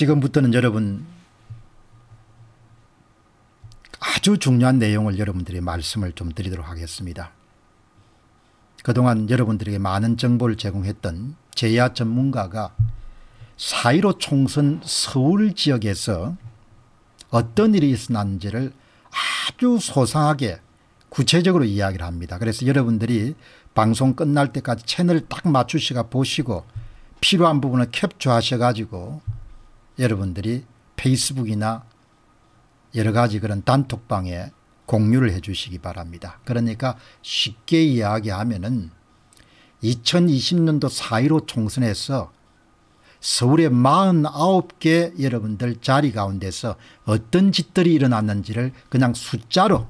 지금부터는 여러분 아주 중요한 내용을 여러분들이 말씀을 좀 드리도록 하겠습니다. 그동안 여러분들에게 많은 정보를 제공했던 제야 전문가가 4.15 총선 서울 지역에서 어떤 일이 있었는지를 아주 소상하게 구체적으로 이야기를 합니다. 그래서 여러분들이 방송 끝날 때까지 채널 딱 맞추시가 보시고 필요한 부분을 캡처하셔가지고 여러분들이 페이스북이나 여러 가지 그런 단톡방에 공유를 해 주시기 바랍니다. 그러니까 쉽게 이야기하면 은 2020년도 4.15 총선에서 서울의 49개 여러분들 자리 가운데서 어떤 짓들이 일어났는지를 그냥 숫자로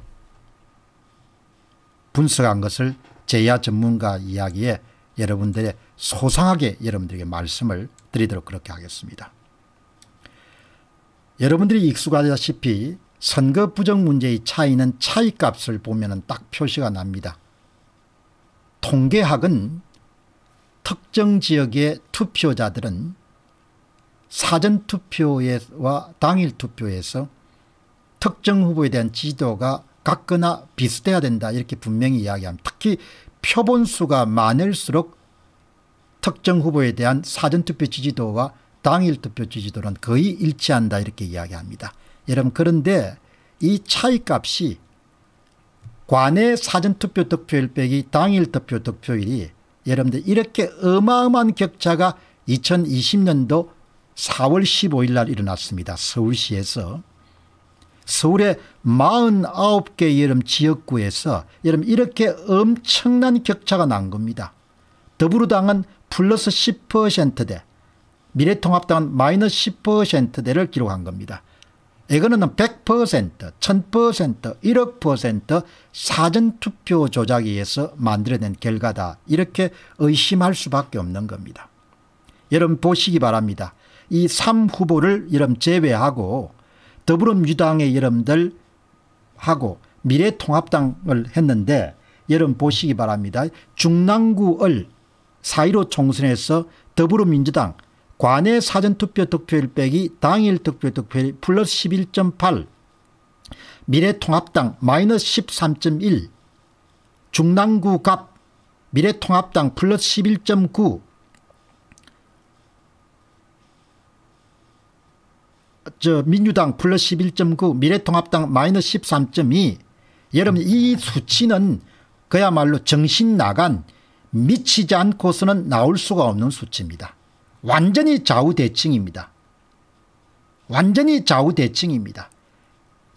분석한 것을 제야 전문가 이야기에 여러분들의 소상하게 여러분들에게 말씀을 드리도록 그렇게 하겠습니다. 여러분들이 익숙하다시피 선거 부정 문제의 차이는 차이값을 보면 딱 표시가 납니다. 통계학은 특정 지역의 투표자들은 사전투표와 당일투표에서 특정 후보에 대한 지도가 같거나 비슷해야 된다 이렇게 분명히 이야기합니다. 특히 표본수가 많을수록 특정 후보에 대한 사전투표 지지도와 당일 투표 지지도는 거의 일치한다 이렇게 이야기합니다. 여러분 그런데 이 차이값이 관내 사전투표 득표일 빼기 당일 투표 득표일이 여러분들 이렇게 어마어마한 격차가 2020년도 4월 15일 날 일어났습니다. 서울시에서. 서울의 49개 여름 지역구에서 여러분 이렇게 엄청난 격차가 난 겁니다. 더불어당은 플러스 10%대 미래통합당은 마이너스 10%대를 기록한 겁니다. 이거는 100%, 1000%, 1억% 사전투표 조작에 의해서 만들어낸 결과다. 이렇게 의심할 수밖에 없는 겁니다. 여러분 보시기 바랍니다. 이 3후보를 여러분 제외하고 더불어민주당의 여러분들 하고 미래통합당을 했는데 여러분 보시기 바랍니다. 중랑구을 4.15 총선에서 더불어민주당 관외 사전투표 득표율 빼기 당일 득표 득표율 플러스 11.8 미래통합당 마이너스 13.1 중랑구 갑 미래통합당 플러스 11.9저 민주당 플러스 11.9 미래통합당 마이너스 13.2 여러분 이 수치는 그야말로 정신 나간 미치지 않고서는 나올 수가 없는 수치입니다. 완전히 좌우대칭입니다. 완전히 좌우대칭입니다.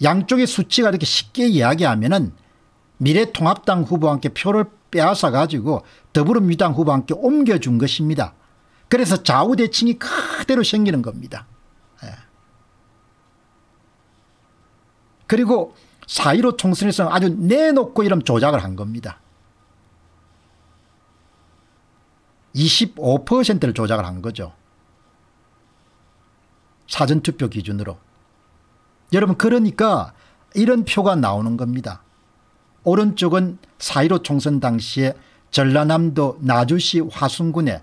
양쪽의 수치가 이렇게 쉽게 이야기하면은 미래통합당 후보한테 표를 빼앗아 가지고 더불어민주당 후보한테 옮겨준 것입니다. 그래서 좌우대칭이 그대로 생기는 겁니다. 예. 그리고 4.15 총선에서 아주 내놓고 이런 조작을 한 겁니다. 25%를 조작을 한 거죠. 사전투표 기준으로. 여러분 그러니까 이런 표가 나오는 겁니다. 오른쪽은 4.15 총선 당시에 전라남도 나주시 화순군에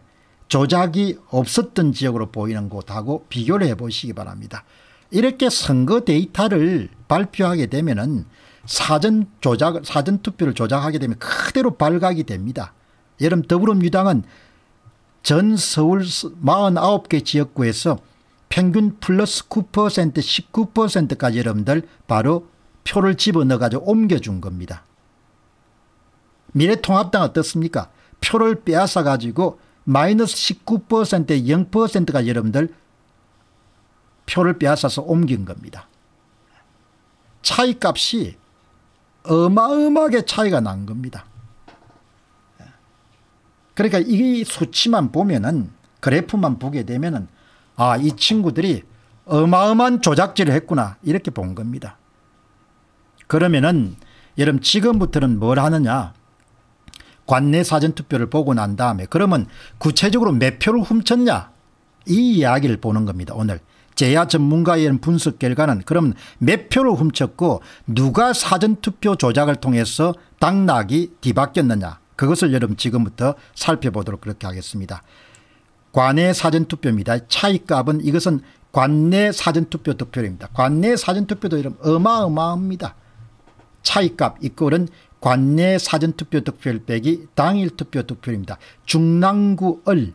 조작이 없었던 지역으로 보이는 곳하고 비교를 해보시기 바랍니다. 이렇게 선거 데이터를 발표하게 되면 은 사전 조작, 사전투표를 조작하게 되면 그대로 발각이 됩니다. 여러분 더불어민주당은 전 서울 49개 지역구에서 평균 플러스 9% 19%까지 여러분들 바로 표를 집어넣어가지고 옮겨준 겁니다. 미래통합당 어떻습니까? 표를 빼앗아가지고 마이너스 1 9 0까 여러분들 표를 빼앗아서 옮긴 겁니다. 차이값이 어마어마하게 차이가 난 겁니다. 그러니까 이 수치만 보면은 그래프만 보게 되면은 아, 이 친구들이 어마어마한 조작질을 했구나. 이렇게 본 겁니다. 그러면은 여러분 지금부터는 뭘 하느냐. 관내 사전투표를 보고 난 다음에 그러면 구체적으로 몇 표를 훔쳤냐. 이 이야기를 보는 겁니다. 오늘 제야 전문가의 분석 결과는 그럼 몇 표를 훔쳤고 누가 사전투표 조작을 통해서 당락이 뒤바뀌었느냐 그것을 여러분 지금부터 살펴보도록 그렇게 하겠습니다. 관내 사전투표입니다. 차이값은 이것은 관내 사전투표 득표입니다 관내 사전투표도 이름 어마어마합니다. 차이값 이꼴은 관내 사전투표 득표율 빼기 당일 투표 득표입니다 중랑구 을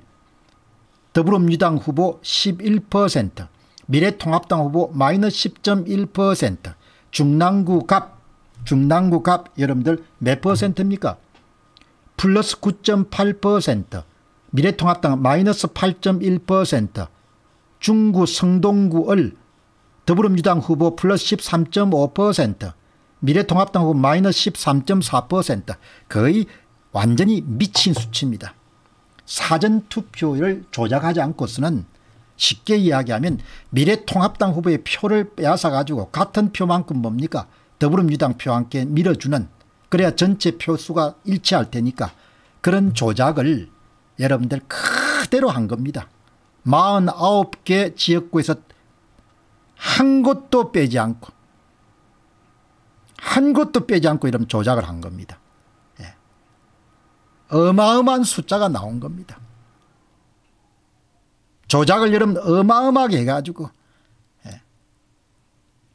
더불어민주당 후보 11% 미래통합당 후보 마이너스 10.1% 중랑구 갑 중랑구 갑 여러분들 몇 퍼센트입니까? 플러스 9.8%, 미래통합당 마이너스 8.1%, 중구 성동구 을 더불어민주당 후보 플러스 13.5%, 미래통합당 후보 마이너스 13.4% 거의 완전히 미친 수치입니다. 사전투표를 조작하지 않고서는 쉽게 이야기하면 미래통합당 후보의 표를 빼앗아 가지고 같은 표만큼 뭡니까 더불어민주당 표 함께 밀어주는 그래야 전체 표수가 일치할 테니까 그런 조작을 여러분들 그대로 한 겁니다. 49개 지역구에서 한 곳도 빼지 않고 한 곳도 빼지 않고 이런 조작을 한 겁니다. 예. 어마어마한 숫자가 나온 겁니다. 조작을 여러분 어마어마하게 해가지고 예.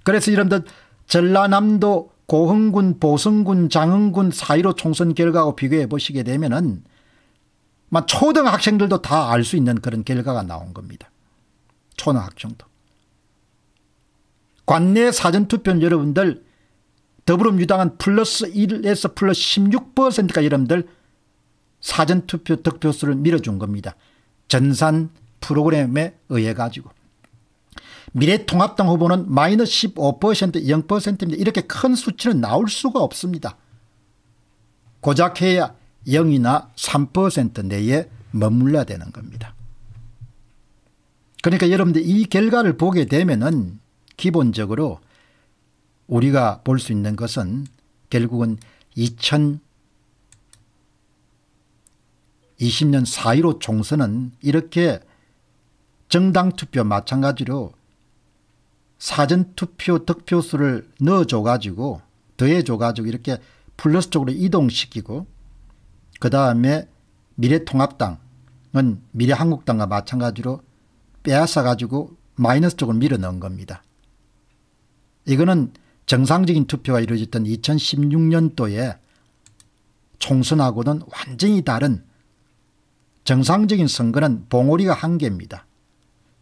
그래서 여러분들 전라남도 고흥군, 보성군, 장흥군 사이로 총선 결과하고 비교해 보시게 되면은 초등학생들도 다 알 수 있는 그런 결과가 나온 겁니다. 초등학생도. 관내 사전투표는 여러분들 더불어민주당은 플러스 1에서 플러스 16%까지 여러분들 사전투표 득표수를 밀어준 겁니다. 전산 프로그램에 의해 가지고. 미래통합당 후보는 마이너스 15% 0%입니다. 이렇게 큰 수치는 나올 수가 없습니다. 고작 해야 0이나 3% 내에 머물러야 되는 겁니다. 그러니까 여러분들 이 결과를 보게 되면은 기본적으로 우리가 볼 수 있는 것은 결국은 2020년 4.15 총선은 이렇게 정당 투표 마찬가지로 사전투표 득표수를 넣어줘가지고 더해줘가지고 이렇게 플러스 쪽으로 이동시키고 그 다음에 미래통합당은 미래한국당과 마찬가지로 빼앗아가지고 마이너스 쪽으로 밀어넣은 겁니다. 이거는 정상적인 투표가 이루어졌던 2016년도에 총선하고는 완전히 다른 정상적인 선거는 봉오리가 한 개입니다.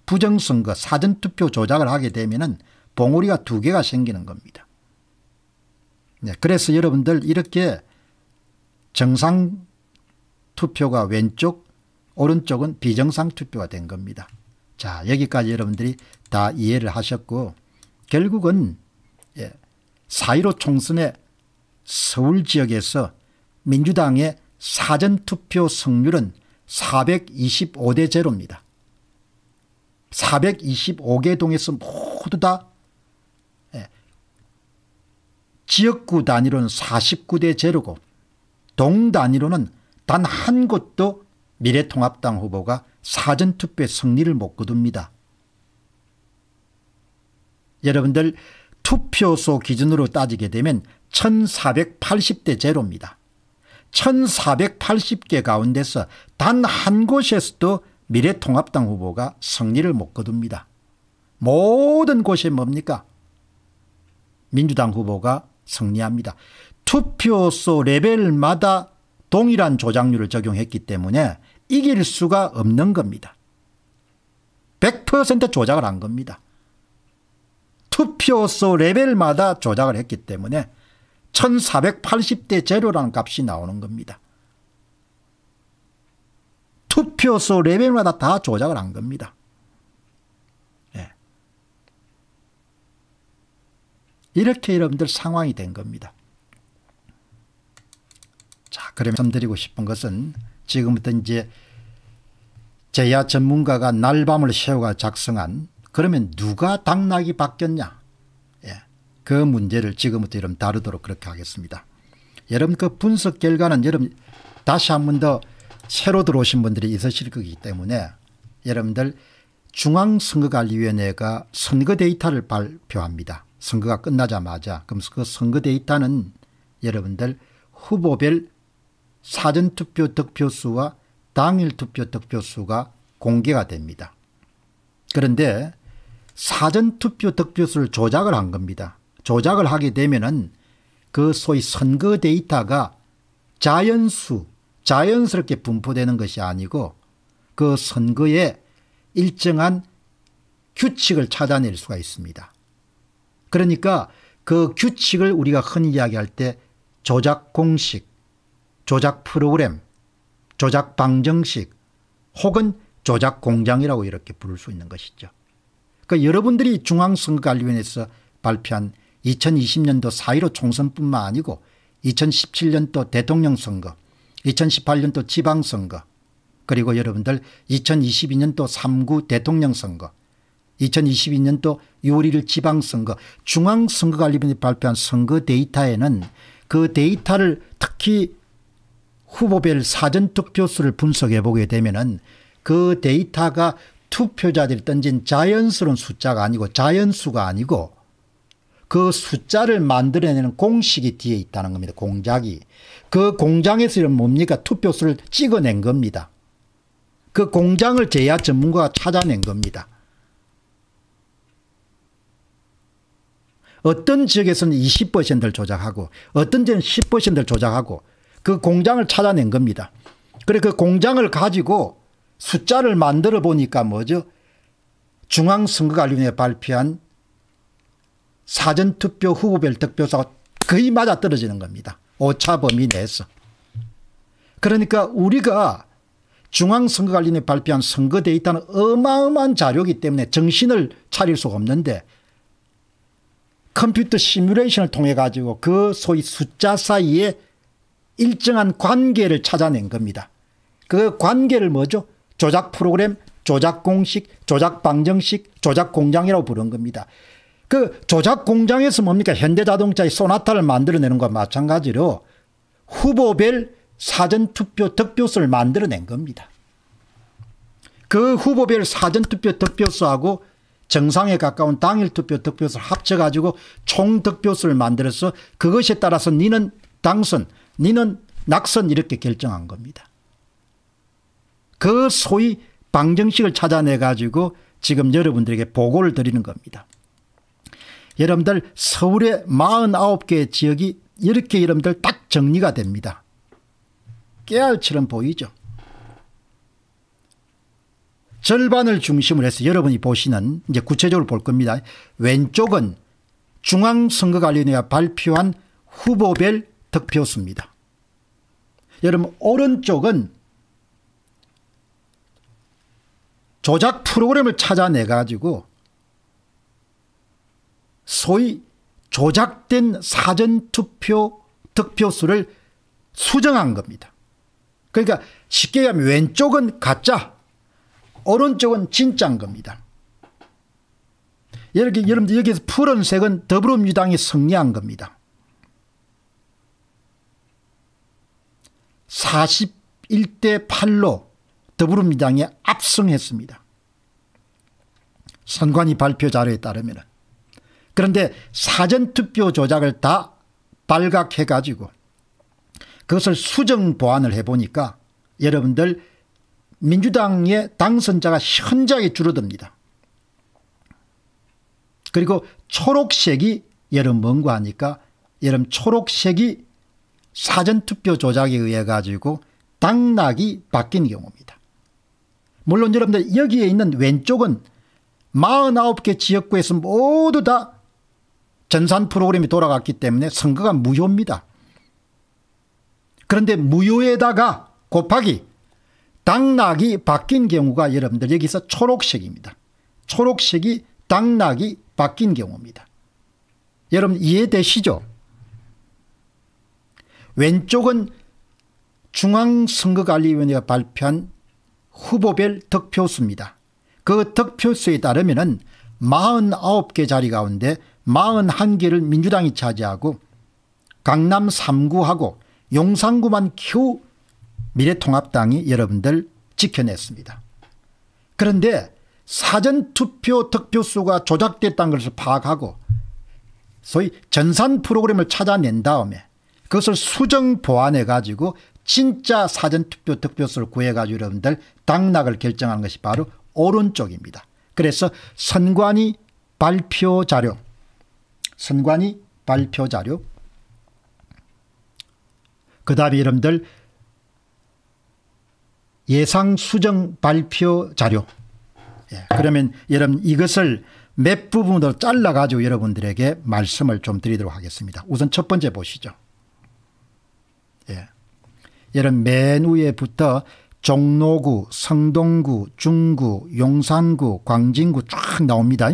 부정선거 사전투표 조작을 하게 되면 봉우리가 두 개가 생기는 겁니다. 네, 그래서 여러분들 이렇게 정상 투표가 왼쪽 오른쪽은 비정상 투표가 된 겁니다. 자 여기까지 여러분들이 다 이해를 하셨고 결국은 예, 4.15 총선의 서울 지역에서 민주당의 사전투표 승률은 425대 제입니다 425개 동에서 모두 다 예, 지역구 단위로는 49대 제로고 동 단위로는 단 한 곳도 미래통합당 후보가 사전투표 승리를 못 거둡니다. 여러분들 투표소 기준으로 따지게 되면 1480대 제로입니다. 1480개 가운데서 단 한 곳에서도 미래통합당 후보가 승리를 못 거둡니다. 모든 곳이 뭡니까? 민주당 후보가 승리합니다. 투표소 레벨마다 동일한 조작률을 적용했기 때문에 이길 수가 없는 겁니다. 100% 조작을 한 겁니다. 투표소 레벨마다 조작을 했기 때문에 1480대 제로라는 값이 나오는 겁니다. 투표소 레벨마다 다 조작을 한 겁니다. 예. 이렇게 여러분들 상황이 된 겁니다. 자, 그럼 말씀드리고 싶은 것은 지금부터 이제 제야 전문가가 날밤을 새우가 작성한 그러면 누가 당락이 바뀌었냐 예. 그 문제를 지금부터 여러분 다루도록 그렇게 하겠습니다. 여러분 그 분석 결과는 여러분 다시 한번더 새로 들어오신 분들이 있으실 거기 때문에 여러분들 중앙선거관리위원회가 선거 데이터를 발표합니다. 선거가 끝나자마자 그럼 그 선거 데이터는 여러분들 후보별 사전투표 득표수와 당일 투표 득표수가 공개가 됩니다. 그런데 사전투표 득표수를 조작을 한 겁니다. 조작을 하게 되면 은그 소위 선거 데이터가 자연수 자연스럽게 분포되는 것이 아니고 그 선거에 일정한 규칙을 찾아낼 수가 있습니다. 그러니까 그 규칙을 우리가 흔히 이야기할 때 조작 공식, 조작 프로그램, 조작 방정식 혹은 조작 공장이라고 이렇게 부를 수 있는 것이죠. 그 여러분들이 중앙선거관리위원회에서 발표한 2020년도 4.15 총선뿐만 아니고 2017년도 대통령 선거 2018년도 지방선거 그리고 여러분들 2022년도 3구 대통령선거 2022년도 요리를 지방선거 중앙선거관리위원회 발표한 선거 데이터에는 그 데이터를 특히 후보별 사전투표수를 분석해 보게 되면 은그 데이터가 투표자들이 던진 자연스러운 숫자가 아니고 자연수가 아니고 그 숫자를 만들어내는 공식이 뒤에 있다는 겁니다. 공작이. 그 공장에서는 뭡니까? 투표수를 찍어낸 겁니다. 그 공장을 제야 전문가가 찾아낸 겁니다. 어떤 지역에서는 20%를 조작하고 어떤 지역에서는 10%를 조작하고 그 공장을 찾아낸 겁니다. 그래 그 공장을 가지고 숫자를 만들어 보니까 뭐죠? 중앙선거관리위원회 발표한 사전투표 후보별 득표수가 거의 맞아떨어지는 겁니다. 오차범위 내에서. 그러니까 우리가 중앙선거관리위 발표한 선거 데이터는 어마어마한 자료이기 때문에 정신을 차릴 수가 없는데 컴퓨터 시뮬레이션을 통해 가지고 그 소위 숫자 사이에 일정한 관계를 찾아낸 겁니다. 그 관계를 뭐죠? 조작 프로그램, 조작 공식, 조작 방정식, 조작 공장이라고 부른 겁니다. 그 조작 공장에서 뭡니까 현대자동차의 소나타를 만들어내는 것과 마찬가지로 후보별 사전투표 득표수를 만들어낸 겁니다. 그 후보별 사전투표 득표수하고 정상에 가까운 당일투표 득표수를 합쳐가지고 총득표수를 만들어서 그것에 따라서 니는 당선 니는 낙선 이렇게 결정한 겁니다. 그 소위 방정식을 찾아내 가지고 지금 여러분들에게 보고를 드리는 겁니다. 여러분들 서울의 49개 지역이 이렇게 여러분들 딱 정리가 됩니다. 깨알처럼 보이죠. 절반을 중심으로 해서 여러분이 보시는 이제 구체적으로 볼 겁니다. 왼쪽은 중앙선거관리위원회가 발표한 후보별 득표수입니다. 여러분 오른쪽은 조작 프로그램을 찾아내 가지고 소위 조작된 사전투표 득표수를 수정한 겁니다. 그러니까 쉽게 얘기하면 왼쪽은 가짜 오른쪽은 진짜인 겁니다. 이렇게 여러분들 여기서 푸른색은 더불어민주당이 승리한 겁니다. 41대 8로 더불어민주당이 압승했습니다. 선관위 발표 자료에 따르면 그런데 사전투표 조작을 다 발각해 가지고 그것을 수정 보완을 해보니까 여러분들 민주당의 당선자가 현저하게 줄어듭니다. 그리고 초록색이 여름 뭔가 하니까 여름 초록색이 사전투표 조작에 의해 가지고 당락이 바뀐 경우입니다. 물론 여러분들 여기에 있는 왼쪽은 49개 지역구에서 모두 다 전산 프로그램이 돌아갔기 때문에 선거가 무효입니다. 그런데 무효에다가 곱하기 당락이 바뀐 경우가 여러분들 여기서 초록색입니다. 초록색이 당락이 바뀐 경우입니다. 여러분 이해되시죠? 왼쪽은 중앙선거관리위원회가 발표한 후보별 득표수입니다. 그 득표수에 따르면 49개 자리 가운데 41개를 민주당이 차지하고 강남 3구하고 용산구만 큐 미래통합당이 여러분들 지켜냈습니다. 그런데 사전투표 득표수가 조작됐다는 것을 파악하고 소위 전산 프로그램을 찾아낸 다음에 그것을 수정 보완해 가지고 진짜 사전투표 득표수를 구해가지고 여러분들 당락을 결정하는 것이 바로 오른쪽입니다. 그래서 선관위 발표 자료 선관위 발표 자료 그 다음에 여러분들 예상 수정 발표 자료 예, 그러면 여러분 이것을 몇 부분으로 잘라가지고 여러분들에게 말씀을 좀 드리도록 하겠습니다. 우선 첫 번째 보시죠. 예. 여러분 맨 위에부터 종로구, 성동구, 중구, 용산구, 광진구 쫙 나옵니다.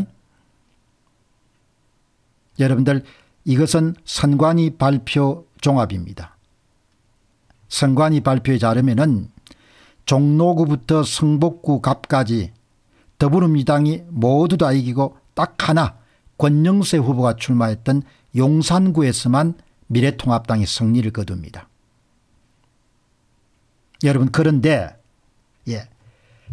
여러분들 이것은 선관위 발표 종합입니다. 선관위 발표에 따르면 종로구부터 성북구 갑까지 더불어민주당이 모두 다 이기고 딱 하나 권영세 후보가 출마했던 용산구에서만 미래통합당이 승리를 거둡니다. 여러분 그런데 예,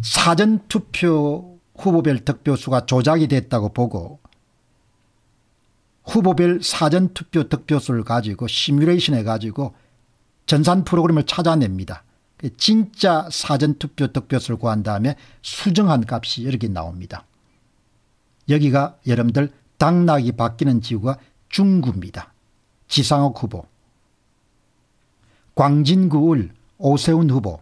사전투표 후보별 득표수가 조작이 됐다고 보고 후보별 사전투표 득표수를 가지고 시뮬레이션 해가지고 전산 프로그램을 찾아냅니다. 진짜 사전투표 득표수를 구한 다음에 수정한 값이 이렇게 나옵니다. 여기가 여러분들 당락이 바뀌는 지구가 중구입니다. 지상욱 후보 광진구 을 오세훈 후보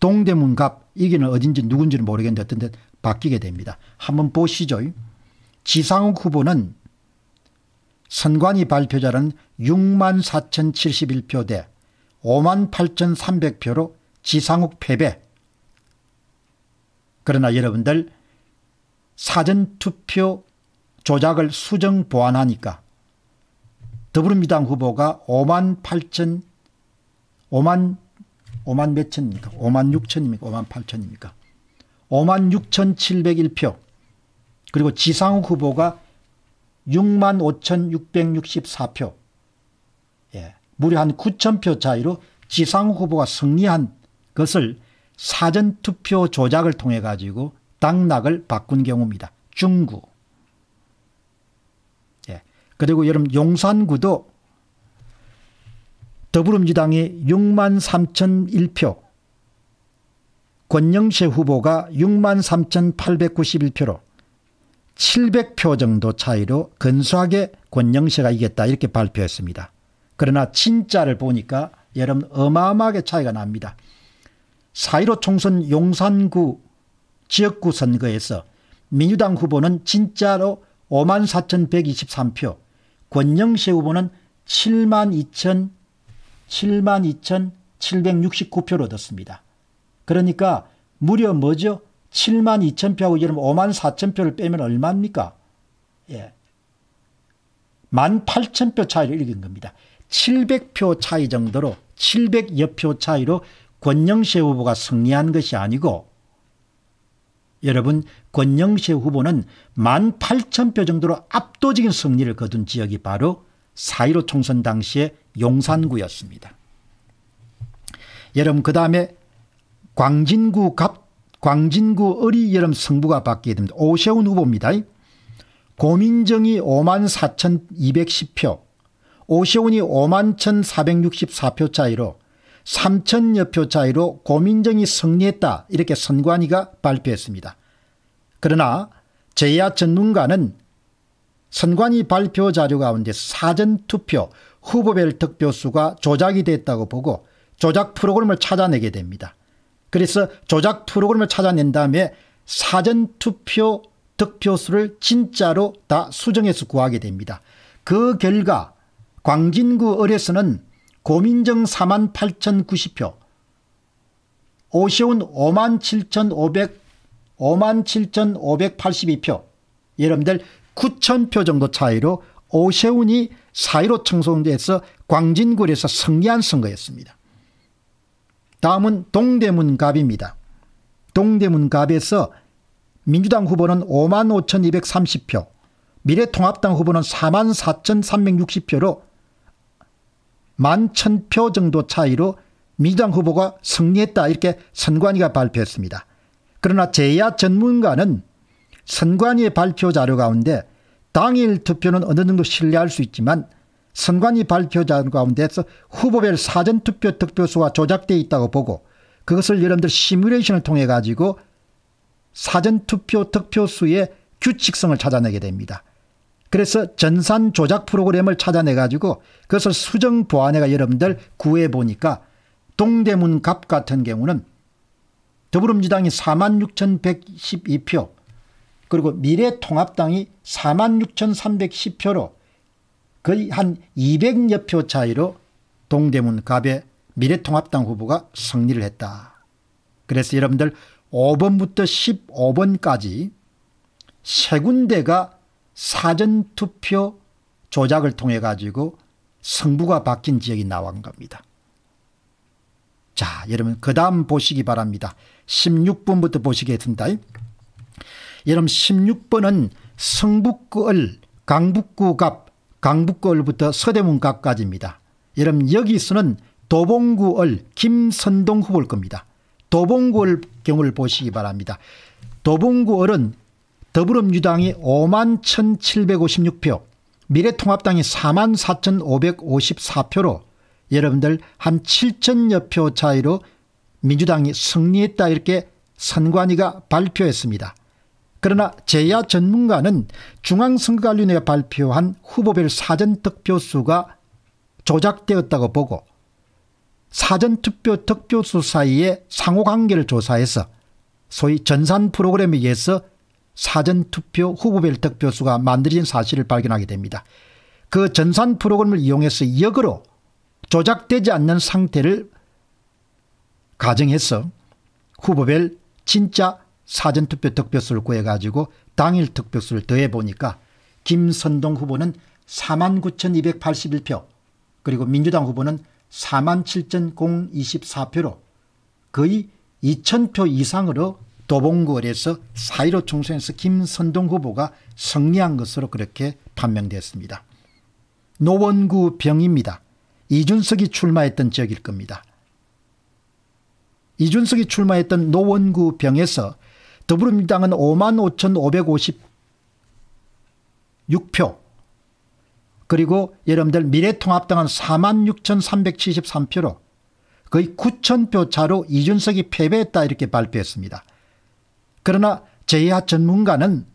동대문갑 이기는 어딘지 누군지는 모르겠는데 어떤 데 바뀌게 됩니다. 한번 보시죠. 지상욱 후보는 선관위 발표자는 6만 4,071표 대 5만 8,300표로 지상욱 패배. 그러나 여러분들 사전투표 조작을 수정 보완하니까 더불어민주당 후보가 5만 8천 5만 5만 몇천입니까? 5만 6천입니까? 5만 8천입니까? 5만 6,701표 그리고 지상욱 후보가 6만 5,664표, 예, 무려 한 9,000표 차이로 지상 후보가 승리한 것을 사전투표 조작을 통해 가지고 당락을 바꾼 경우입니다. 중구. 예, 그리고 여러분 용산구도 더불어민주당이 6만 3,001표, 권영세 후보가 6만 3,891표로 700표 정도 차이로 근소하게 권영세가 이겼다 이렇게 발표했습니다. 그러나 진짜를 보니까 여러분 어마어마하게 차이가 납니다. 4.15 총선 용산구 지역구 선거에서 민주당 후보는 진짜로 5만 4,123표, 권영세 후보는 7만 2천 7만 2,769표를 얻었습니다. 그러니까 무려 뭐죠? 7만 2천 표하고 여러분 5만 4천 표를 빼면 얼마입니까? 예. 1만 8천 표 차이를 이긴 겁니다. 700표 차이 정도로 700여 표 차이로 권영세 후보가 승리한 것이 아니고 여러분 권영세 후보는 1만 8천 표 정도로 압도적인 승리를 거둔 지역이 바로 4.15 총선 당시의 용산구였습니다. 여러분 그 다음에 광진구 갑 광진구 어리여름 승부가 받게 됩니다. 오세훈 후보입니다. 고민정이 5 4,210표, 오세훈이 5 1,464표 차이로 3천여 표 차이로 고민정이 승리했다 이렇게 선관위가 발표했습니다. 그러나 제야 전문가는 선관위 발표 자료 가운데 사전투표 후보별 득표수가 조작이 됐다고 보고 조작 프로그램을 찾아내게 됩니다. 그래서 조작 프로그램을 찾아낸 다음에 사전투표 득표수를 진짜로 다 수정해서 구하게 됩니다. 그 결과 광진구 을에서는 고민정 4만 8,090표, 오시온 5만 7,500, 5만 7,582표, 여러분들 9,000표 정도 차이로 오세훈이 사이로 청송돼서 광진구에서 승리한 선거였습니다. 다음은 동대문갑입니다. 동대문갑에서 민주당 후보는 5만 5,230표, 미래통합당 후보는 4만 4,360표로 1만 1,000표 정도 차이로 민주당 후보가 승리했다 이렇게 선관위가 발표했습니다. 그러나 제야 전문가는 선관위의 발표 자료 가운데 당일 투표는 어느 정도 신뢰할 수 있지만 선관위 발표자료 가운데서 후보별 사전투표 득표수가 조작되어 있다고 보고 그것을 여러분들 시뮬레이션을 통해 가지고 사전투표 득표수의 규칙성을 찾아내게 됩니다. 그래서 전산 조작 프로그램을 찾아내 가지고 그것을 수정 보안회가 여러분들 구해 보니까 동대문 갑 같은 경우는 더불어민주당이 46,112표 그리고 미래통합당이 46,310표로 거의 한 200여 표 차이로 동대문 갑의 미래통합당 후보가 승리를 했다. 그래서 여러분들 5번부터 15번까지 세 군데가 사전투표 조작을 통해 가지고 성부가 바뀐 지역이 나온 겁니다. 자 여러분 그 다음 보시기 바랍니다. 16번부터 보시겠습니다. 여러분 16번은 성북구을 강북구갑 강북구을부터 서대문갑까지입니다. 여러분 여기서는 도봉구을 김선동 후보일 겁니다. 도봉구을 경우를 보시기 바랍니다. 도봉구을은 더불어민주당이 5만 1,756표 미래통합당이 4만 4,554표로 여러분들 한 7천여 표 차이로 민주당이 승리했다 이렇게 선관위가 발표했습니다. 그러나 제야 전문가는 중앙선거관리위원회가 발표한 후보별 사전득표수가 조작되었다고 보고 사전투표 득표수 사이의 상호관계를 조사해서 소위 전산 프로그램에 의해서 사전투표 후보별 득표수가 만들어진 사실을 발견하게 됩니다. 그 전산 프로그램을 이용해서 역으로 조작되지 않는 상태를 가정해서 후보별 진짜 사전투표 득표수를 구해가지고 당일 득표수를 더해보니까 김선동 후보는 49,281표 그리고 민주당 후보는 47,024표로 거의 2,000표 이상으로 도봉골에서 4.15 총선에서 김선동 후보가 승리한 것으로 그렇게 판명됐습니다. 노원구 병입니다. 이준석이 출마했던 지역일 겁니다. 이준석이 출마했던 노원구 병에서 더불어민주당은 5만 5,556표 그리고 여러분들 미래통합당은 4만 6,373표로 거의 9,000표 차로 이준석이 패배했다 이렇게 발표했습니다. 그러나 제야 전문가는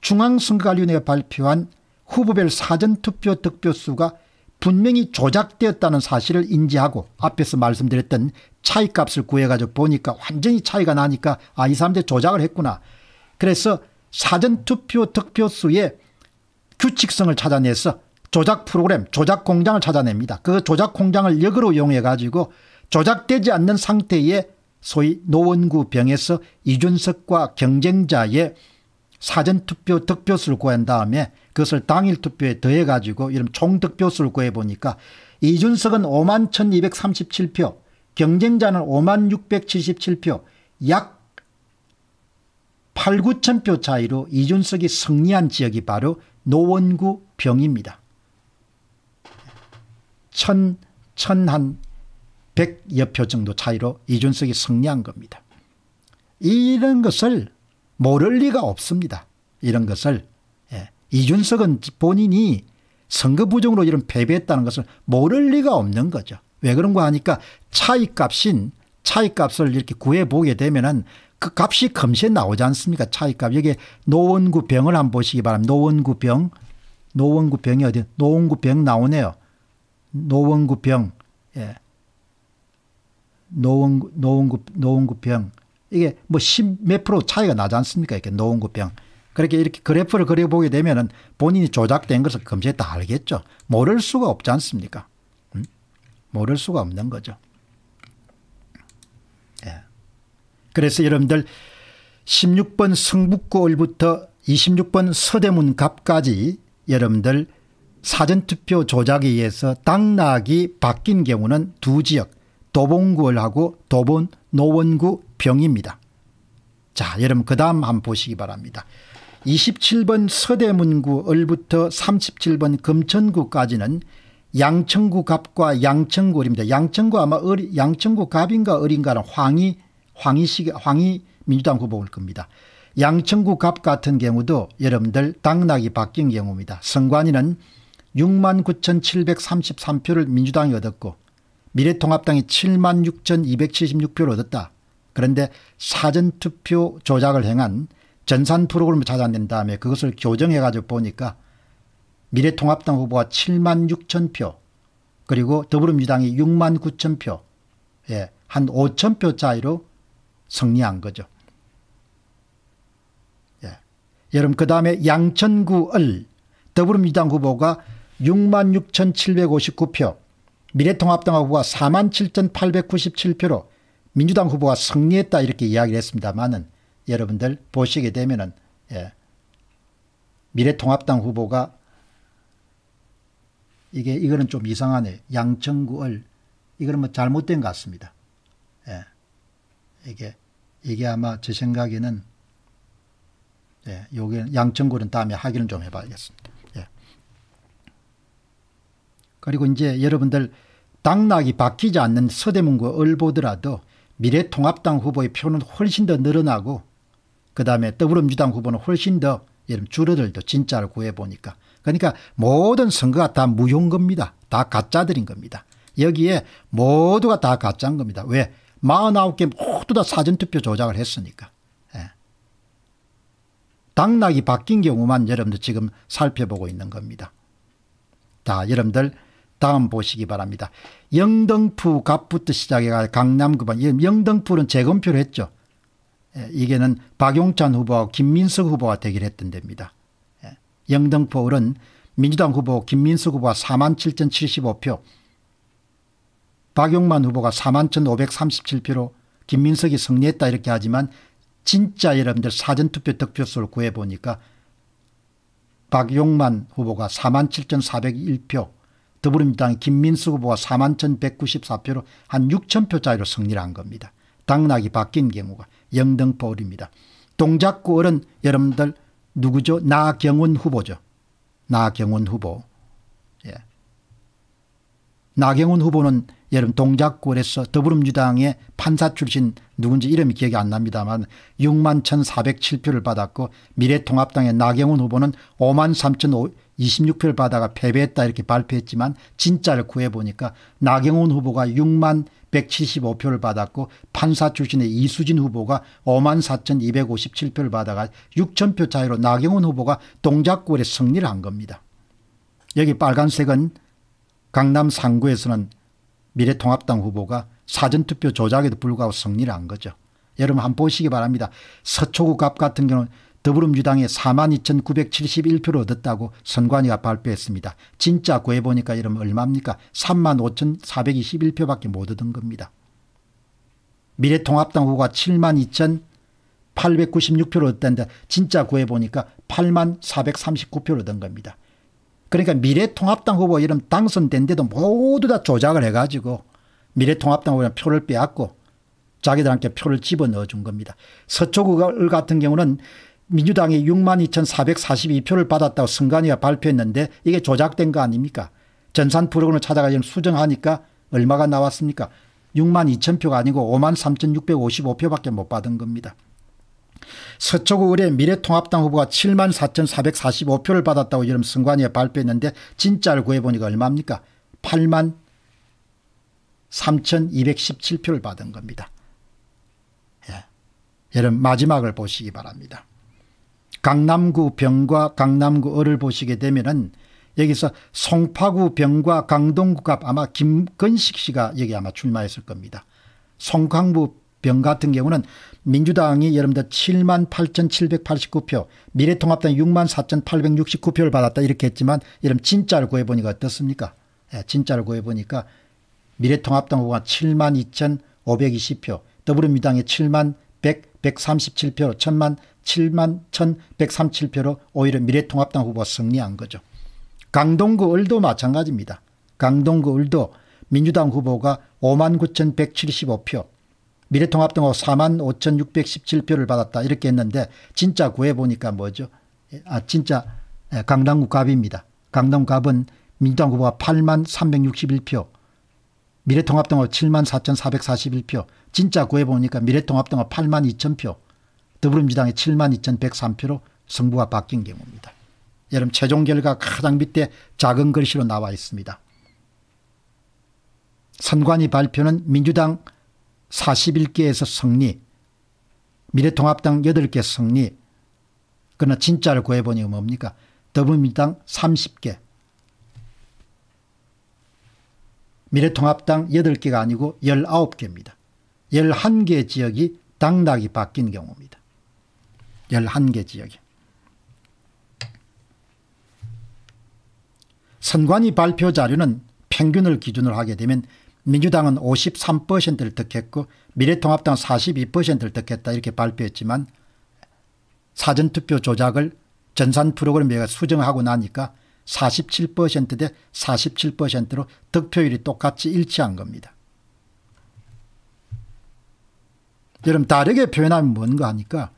중앙선거관리위원회가 발표한 후보별 사전투표 득표수가 분명히 조작되었다는 사실을 인지하고 앞에서 말씀드렸던 차이값을 구해가지고 보니까 완전히 차이가 나니까 아 이 사람들 이 조작을 했구나. 그래서 사전투표 득표수의 규칙성을 찾아내서 조작 프로그램 조작 공장을 찾아냅니다. 그 조작 공장을 역으로 이용해가지고 조작되지 않는 상태의 소위 노원구 병에서 이준석과 경쟁자의 사전투표 득표수를 구한 다음에 그것을 당일 투표에 더해가지고 이런 총득표수를 구해보니까 이준석은 5만 1237표 경쟁자는 5만 677표 약 8, 9천 표 차이로 이준석이 승리한 지역이 바로 노원구 병입니다. 천, 천한 100여 표 정도 차이로 이준석이 승리한 겁니다. 이런 것을 모를 리가 없습니다. 이런 것을 예. 이준석은 본인이 선거 부정으로 이런 패배했다는 것을 모를 리가 없는 거죠. 왜 그런가 하니까 차이값인 차이값을 이렇게 구해보게 되면은 그 값이 검시 나오지 않습니까? 차이값. 여기 노원구 병을 한번 보시기 바랍니다. 노원구 병. 노원구 병이 어디? 노원구 병 나오네요. 노원구 병. 예. 노원구, 노원구, 노원구 병. 이게 뭐십 몇 프로 차이가 나지 않습니까? 이렇게 노원구병. 그렇게 이렇게 그래프를 그려보게 되면은 본인이 조작된 것을 검색해 다 알겠죠. 모를 수가 없지 않습니까? 음? 모를 수가 없는 거죠. 예. 그래서 여러분들 16번 성북구을부터 26번 서대문갑까지 여러분들 사전투표 조작에 의해서 당락이 바뀐 경우는 두 지역 도봉구하고 도봉 노원구 병입니다. 자 여러분 그 다음 한번 보시기 바랍니다. 27번 서대문구 을부터 37번 금천구까지는 양천구 갑과 양천구입니다. 양천구 아마 어리, 양천구 갑인가 어린가는 황희 황희식 황희 민주당 후보일 겁니다. 양천구 갑 같은 경우도 여러분들 당락이 바뀐 경우입니다. 선관위는 69,733표를 민주당이 얻었고 미래통합당이 7만 6,276표를 얻었다. 그런데 사전투표 조작을 행한 전산 프로그램을 찾아낸 다음에 그것을 교정해 가지고 보니까 미래통합당 후보가 7만 6천 표 그리고 더불어민주당이 6만 9천 표, 예, 한 5천 표 차이로 승리한 거죠. 예. 여러분 그 다음에 양천구 을 더불어민주당 후보가 6만 6,759표 미래통합당 후보가 4만 7,897표로 민주당 후보가 승리했다 이렇게 이야기를 했습니다만은 여러분들 보시게 되면은 예. 미래통합당 후보가 이게 이거는 좀 이상하네. 양천구을 이거는 뭐 잘못된 것 같습니다. 예. 이게 이게 아마 제 생각에는 예, 요게 양천구는 다음에 확인을 좀 해봐야겠습니다. 그리고 이제 여러분들 당락이 바뀌지 않는 서대문구 을보더라도 미래통합당 후보의 표는 훨씬 더 늘어나고 그 다음에 더불어민주당 후보는 훨씬 더 줄어들도 진짜를 구해보니까 그러니까 모든 선거가 다무용 겁니다. 다 가짜들인 겁니다. 여기에 모두가 다 가짜인 겁니다. 왜? 49개 모두 다 사전투표 조작을 했으니까. 예. 당락이 바뀐 경우만 여러분들 지금 살펴보고 있는 겁니다. 다 여러분들 다음 보시기 바랍니다. 영등포 갑부터 시작해가 강남구번 영등포는 재검표를 했죠. 예, 이게는 박용찬 후보와 김민석 후보가 대결했던 데입니다. 예, 영등포 을은 민주당 후보 김민석 후보가 4만 7,075표 박용만 후보가 4만 1,537표로 김민석이 승리했다 이렇게 하지만 진짜 여러분들 사전투표 득표수를 구해보니까 박용만 후보가 4만 7,401표 더불어민주당 김민수 후보가 4만 1,194표로 한 6천 표 차이로 승리를 한 겁니다. 당락이 바뀐 경우가 영등포 을입니다. 동작구 을은 여러분들 누구죠? 나경원 후보죠. 나경원 후보. 예. 나경원 후보는 여러분 동작구에서 더불어민주당의 판사 출신 누군지 이름이 기억이 안 납니다만 6만 1,407표를 받았고 미래통합당의 나경원 후보는 5만 26표를 받아가 패배했다 이렇게 발표했지만 진짜를 구해보니까 나경원 후보가 6만 175표를 받았고 판사 출신의 이수진 후보가 5만 4,257표를 받아가 6천표 차이로 나경원 후보가 동작골에 승리를 한 겁니다. 여기 빨간색은 강남 상구에서는 미래통합당 후보가 사전투표 조작에도 불구하고 승리를 한 거죠. 여러분 한번 보시기 바랍니다. 서초구 갑 같은 경우는 더불어민주당이 42,971표를 얻었다고 선관위가 발표했습니다. 진짜 구해보니까 이러면 얼마입니까? 35,421표밖에 못 얻은 겁니다. 미래통합당 후가 72,896표를 얻었는데 진짜 구해보니까 8 4 3 9표를 얻은 겁니다. 그러니까 미래통합당 후보 이름 당선된데도 모두 다 조작을 해가지고 미래통합당 후보는 표를 빼앗고 자기들한테 표를 집어넣어 준 겁니다. 서초구 같은 경우는 민주당이 62,442표를 받았다고 선관위가 발표했는데 이게 조작된 거 아닙니까? 전산 프로그램을 찾아가 지금 수정하니까 얼마가 나왔습니까? 6 2 0 0 0 표가 아니고 5 3,655표밖에 못 받은 겁니다. 서초구 의뢰 미래통합당 후보가 7 4,445표를 받았다고 여름 선관위에 발표했는데 진짜를 구해보니까 얼마입니까? 8 3,217표를 받은 겁니다. 예. 여러분 마지막을 보시기 바랍니다. 강남구 병과 강남구 을을 보시게 되면은 여기서 송파구 병과 강동구갑 아마 김건식 씨가 여기 아마 출마했을 겁니다. 송강구 병 같은 경우는 민주당이 여러분들 7만 8,789표 미래통합당 6만 4,869표를 받았다 이렇게 했지만 여러분 진짜를 구해보니까 어떻습니까? 예, 진짜를 구해보니까 미래통합당 후보가 7만 2,520표 더불어민주당이 7만 100, 137표로 1,000만 7만 1,137표로 오히려 미래통합당 후보 승리한 거죠. 강동구 을도 마찬가지입니다. 강동구 을도 민주당 후보가 5만 9,175표, 미래통합당 후 4만 5,617표를 받았다 이렇게 했는데 진짜 구해보니까 뭐죠? 아 진짜 예, 강당구 갑입니다. 강당구 갑은 민주당 후보가 8만 361표, 미래통합당 후 7만 4,441표, 진짜 구해보니까 미래통합당 후 8만 2,000표, 더불어민주당의 7만 2,103표로 승부가 바뀐 경우입니다. 여름 최종 결과 가장 밑에 작은 글씨로 나와 있습니다. 선관위 발표는 민주당 41개에서 승리, 미래통합당 8개 승리, 그러나 진짜를 구해보니 뭡니까? 더불어민주당 30개, 미래통합당 8개가 아니고 19개입니다. 11개 지역이 당락이 바뀐 경우입니다. 11개 지역에 선관위 발표 자료는 평균을 기준으로 하게 되면 민주당은 53%를 득했고 미래통합당 42%를 득했다 이렇게 발표했지만 사전투표 조작을 전산 프로그램에 수정하고 나니까 47%대 47%로 득표율이 똑같이 일치한 겁니다. 여러분 다르게 표현하면 뭔가 하니까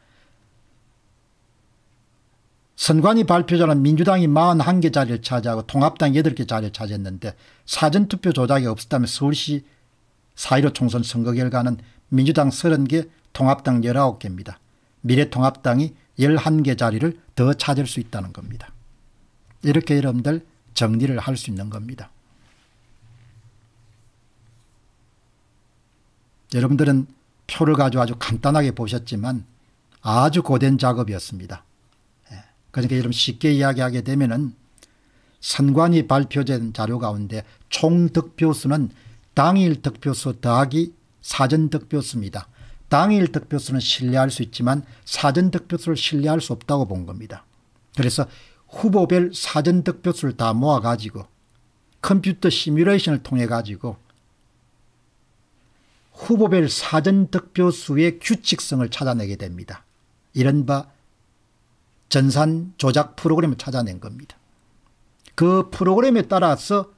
선관위 발표자는 민주당이 41개 자리를 차지하고 통합당 8개 자리를 차지했는데 사전투표 조작이 없었다면 서울시 4.15 총선 선거 결과는 민주당 30개 통합당 19개입니다. 미래통합당이 11개 자리를 더 찾을 수 있다는 겁니다. 이렇게 여러분들 정리를 할 수 있는 겁니다. 여러분들은 표를 가지고 아주 간단하게 보셨지만 아주 고된 작업이었습니다. 그러니까 여러분 쉽게 이야기하게 되면은 선관위 발표된 자료 가운데 총 득표수는 당일 득표수 더하기 사전 득표수입니다. 당일 득표수는 신뢰할 수 있지만 사전 득표수를 신뢰할 수 없다고 본 겁니다. 그래서 후보별 사전 득표수를 다 모아가지고 컴퓨터 시뮬레이션을 통해가지고 후보별 사전 득표수의 규칙성을 찾아내게 됩니다. 이른바 전산 조작 프로그램을 찾아낸 겁니다. 그 프로그램에 따라서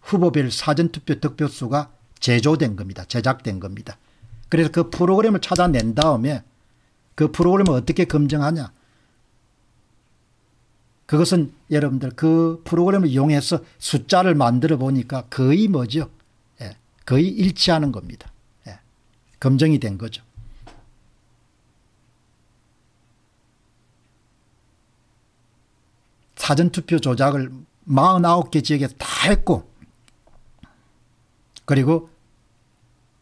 후보별 사전투표 득표수가 제조된 겁니다. 제작된 겁니다. 그래서 그 프로그램을 찾아낸 다음에 그 프로그램을 어떻게 검증하냐. 그것은 여러분들 그 프로그램을 이용해서 숫자를 만들어 보니까 거의 뭐죠? 예, 거의 일치하는 겁니다. 예, 검증이 된 거죠. 사전투표 조작을 49개 지역에 다 했고 그리고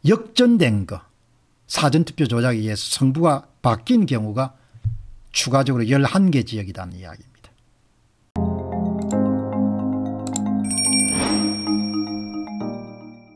역전된 거 사전투표 조작에 의해서 성부가 바뀐 경우가 추가적으로 11개 지역이라는 이야기입니다.